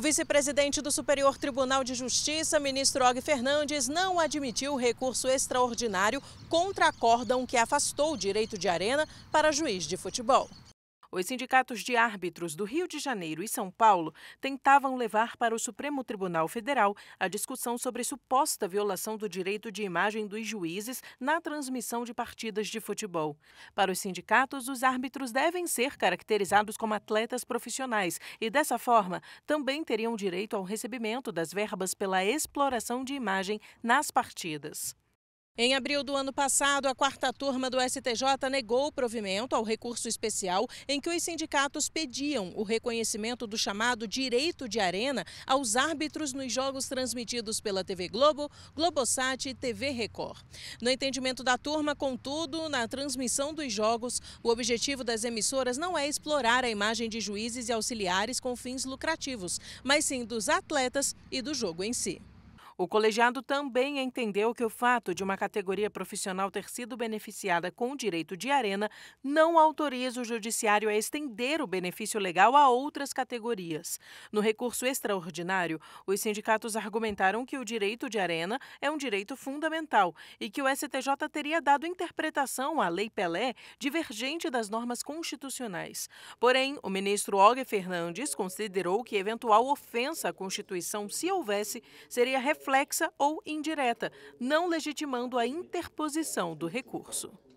O vice-presidente do Superior Tribunal de Justiça, ministro Og Fernandes, não admitiu recurso extraordinário contra acórdão que afastou o direito de arena para juiz de futebol. Os sindicatos de árbitros do Rio de Janeiro e São Paulo tentavam levar para o Supremo Tribunal Federal a discussão sobre suposta violação do direito de imagem dos juízes na transmissão de partidas de futebol. Para os sindicatos, os árbitros devem ser caracterizados como atletas profissionais e, dessa forma, também teriam direito ao recebimento das verbas pela exploração de imagem nas partidas. Em abril do ano passado, a quarta turma do STJ negou provimento ao recurso especial em que os sindicatos pediam o reconhecimento do chamado direito de arena aos árbitros nos jogos transmitidos pela TV Globo, Globosat e TV Record. No entendimento da turma, contudo, na transmissão dos jogos, o objetivo das emissoras não é explorar a imagem de juízes e auxiliares com fins lucrativos, mas sim dos atletas e do jogo em si. O colegiado também entendeu que o fato de uma categoria profissional ter sido beneficiada com o direito de arena não autoriza o judiciário a estender o benefício legal a outras categorias. No recurso extraordinário, os sindicatos argumentaram que o direito de arena é um direito fundamental e que o STJ teria dado interpretação à Lei Pelé divergente das normas constitucionais. Porém, o ministro Olga Fernandes considerou que eventual ofensa à Constituição, se houvesse, seria reflexo reflexa ou indireta, não legitimando a interposição do recurso.